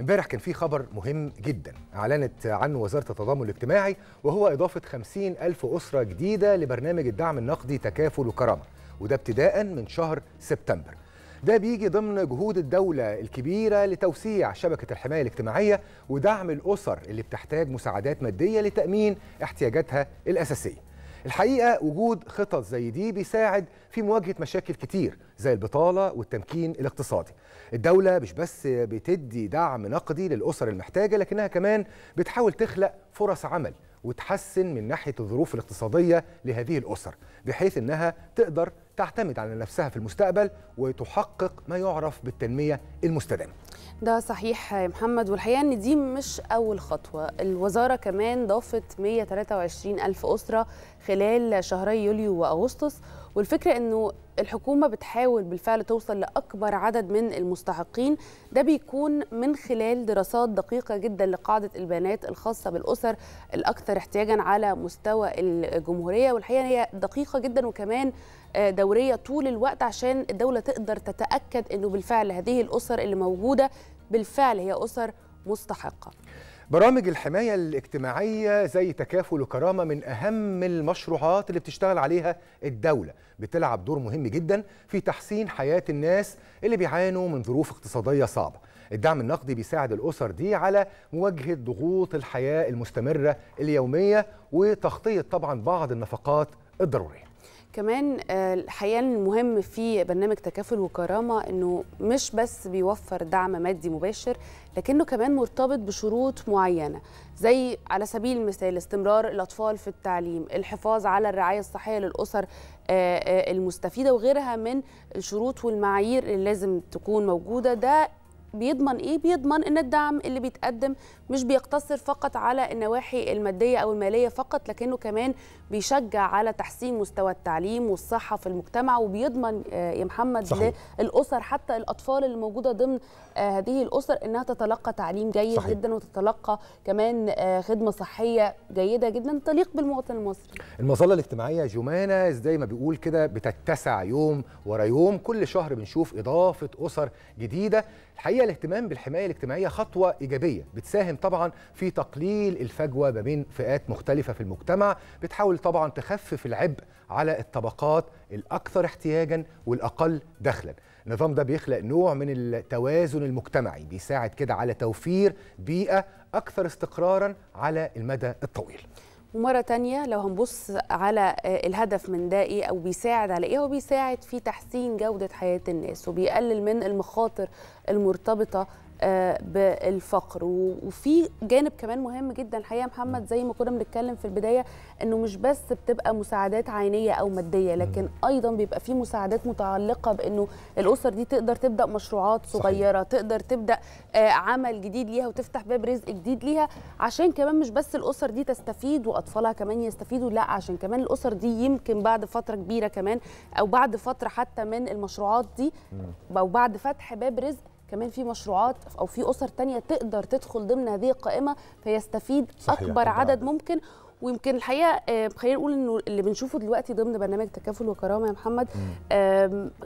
امبارح كان في خبر مهم جدا اعلنت عنه وزاره التضامن الاجتماعي وهو اضافه 50 الف اسره جديده لبرنامج الدعم النقدي تكافل وكرامه وده ابتداء من شهر سبتمبر ده بيجي ضمن جهود الدولة الكبيرة لتوسيع شبكة الحماية الاجتماعية ودعم الأسر اللي بتحتاج مساعدات مادية لتأمين احتياجاتها الأساسية الحقيقه وجود خطط زي دي بيساعد في مواجهه مشاكل كتير زي البطاله والتمكين الاقتصادي الدوله مش بس بتدي دعم نقدي للاسر المحتاجه لكنها كمان بتحاول تخلق فرص عمل وتحسن من ناحيه الظروف الاقتصاديه لهذه الاسر بحيث انها تقدر تعتمد على نفسها في المستقبل وتحقق ما يعرف بالتنميه المستدامه ده صحيح يا محمد والحقيقه ان دي مش اول خطوه الوزاره كمان ضافت 123 الف اسره خلال شهري يوليو واغسطس والفكره انه الحكومه بتحاول بالفعل توصل لاكبر عدد من المستحقين ده بيكون من خلال دراسات دقيقه جدا لقاعده البيانات الخاصه بالاسر الاكثر احتياجا على مستوى الجمهوريه والحقيقه هي دقيقه جدا وكمان آه، دوريه طول الوقت عشان الدوله تقدر تتاكد انه بالفعل هذه الاسر اللي موجوده بالفعل هي اسر مستحقه برامج الحماية الاجتماعية زي تكافل وكرامة من أهم المشروعات اللي بتشتغل عليها الدولة بتلعب دور مهم جدا في تحسين حياة الناس اللي بيعانوا من ظروف اقتصادية صعبة الدعم النقدي بيساعد الأسر دي على مواجهة ضغوط الحياة المستمرة اليومية وتغطية طبعا بعض النفقات الضرورية كمان آه، الحقيقه المهم في برنامج تكافل وكرامه انه مش بس بيوفر دعم مادي مباشر لكنه كمان مرتبط بشروط معينه زي على سبيل المثال استمرار الاطفال في التعليم الحفاظ على الرعايه الصحيه للاسر آه، آه، المستفيده وغيرها من الشروط والمعايير اللي لازم تكون موجوده ده بيضمن ايه بيضمن ان الدعم اللي بيتقدم مش بيقتصر فقط على النواحي الماديه او الماليه فقط لكنه كمان بيشجع على تحسين مستوى التعليم والصحه في المجتمع وبيضمن آه، يا محمد صحيح. للاسر حتى الاطفال اللي موجوده ضمن آه، هذه الاسر انها تتلقى تعليم جيد صحيح. جدا وتتلقى كمان آه، خدمه صحيه جيده جدا تليق بالمواطن المصري المظله الاجتماعيه جمانه زي ما بيقول كده بتتسع يوم ورا يوم كل شهر بنشوف اضافه اسر جديده الحقيقه الحقيقه الاهتمام بالحمايه الاجتماعيه خطوه ايجابيه بتساهم طبعا في تقليل الفجوه ما بين فئات مختلفه في المجتمع بتحاول طبعا تخفف العبء على الطبقات الاكثر احتياجا والاقل دخلا النظام ده بيخلق نوع من التوازن المجتمعي بيساعد كده على توفير بيئه اكثر استقرارا على المدى الطويل ومره تانية لو هنبص على آه، الهدف من ده ايه او بيساعد على ايه هو بيساعد في تحسين جوده حياه الناس وبيقلل من المخاطر المرتبطه آه، بالفقر وفي جانب كمان مهم جدا الحقيقه محمد زي ما كنا بنتكلم في البدايه انه مش بس بتبقى مساعدات عينيه او ماديه لكن ايضا بيبقى في مساعدات متعلقه بانه الاسر دي تقدر تبدا مشروعات صغيره صحيح. تقدر تبدا آه، عمل جديد ليها وتفتح باب رزق جديد ليها عشان كمان مش بس الاسر دي تستفيد واطفالها كمان يستفيدوا لا عشان كمان الاسر دي يمكن بعد فتره كبيره كمان او بعد فتره حتى من المشروعات دي او بعد فتح باب رزق كمان في مشروعات او في اسر تانية تقدر تدخل ضمن هذه القائمه فيستفيد صحيح اكبر عدد, عدد ممكن ويمكن الحقيقه آه، خلينا نقول انه اللي بنشوفه دلوقتي ضمن برنامج تكافل وكرامه يا محمد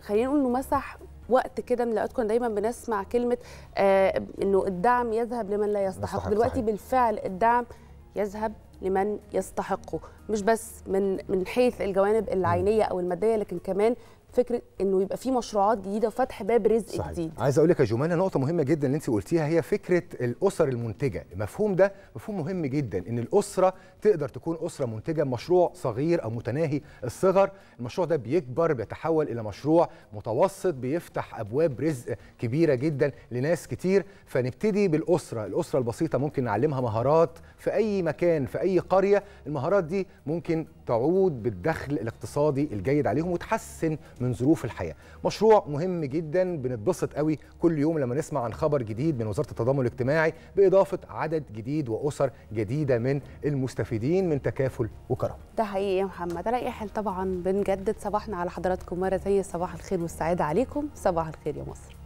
خلينا نقول انه مسح وقت كده نلاقيكم دايما بنسمع كلمه آه، انه الدعم يذهب لمن لا يستحق دلوقتي صحيح. بالفعل الدعم يذهب لمن يستحقه مش بس من من حيث الجوانب العينيه او الماديه لكن كمان فكره انه يبقى في مشروعات جديده وفتح باب رزق صحيح. جديد عايز اقول لك يا جمانه نقطه مهمه جدا اللي انت قلتيها هي فكره الاسر المنتجه المفهوم ده مفهوم مهم جدا ان الاسره تقدر تكون اسره منتجه مشروع صغير او متناهي الصغر المشروع ده بيكبر بيتحول الى مشروع متوسط بيفتح ابواب رزق كبيره جدا لناس كتير فنبتدي بالاسره الاسره البسيطه ممكن نعلمها مهارات في اي مكان في اي قريه المهارات دي ممكن تعود بالدخل الاقتصادي الجيد عليهم وتحسن من ظروف الحياه مشروع مهم جدا بنتبسط قوي كل يوم لما نسمع عن خبر جديد من وزاره التضامن الاجتماعي باضافه عدد جديد واسر جديده من المستفيدين من تكافل وكرم ده حقيقي يا محمد انا يحيى طبعا بنجدد صباحنا على حضراتكم مره ثانيه صباح الخير والسعاده عليكم صباح الخير يا مصر